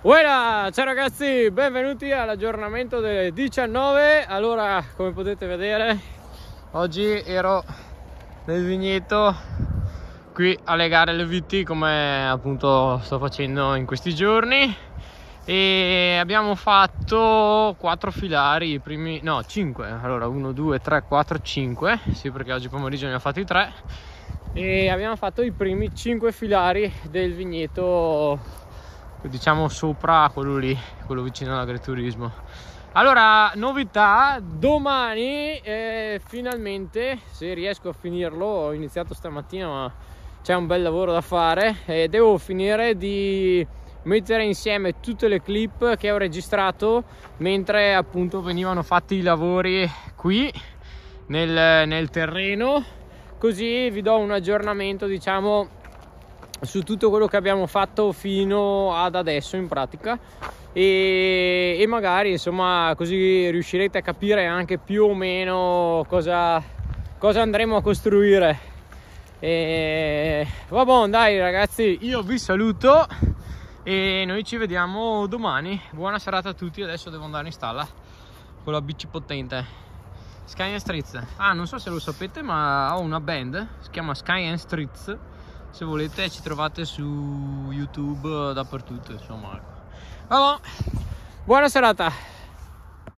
Buona, ciao ragazzi, benvenuti all'aggiornamento delle 19 Allora, come potete vedere, oggi ero nel vigneto qui a legare le viti come appunto sto facendo in questi giorni e abbiamo fatto 4 filari, i primi, no 5, allora 1, 2, 3, 4, 5 sì perché oggi pomeriggio ne ho fatti 3 e abbiamo fatto i primi 5 filari del vigneto diciamo sopra quello lì, quello vicino all'agriturismo. Allora, novità, domani eh, finalmente, se riesco a finirlo, ho iniziato stamattina ma c'è un bel lavoro da fare e devo finire di mettere insieme tutte le clip che ho registrato mentre appunto venivano fatti i lavori qui nel, nel terreno così vi do un aggiornamento diciamo su tutto quello che abbiamo fatto fino ad adesso in pratica e, e, magari insomma così riuscirete a capire anche più o meno cosa, cosa andremo a costruire e va buon dai ragazzi io vi saluto e noi ci vediamo domani buona serata a tutti adesso devo andare in stalla con la bici potente Sky and Streets ah non so se lo sapete ma ho una band si chiama Sky and Streets se volete ci trovate su youtube eh, dappertutto insomma ecco. vabbè buona serata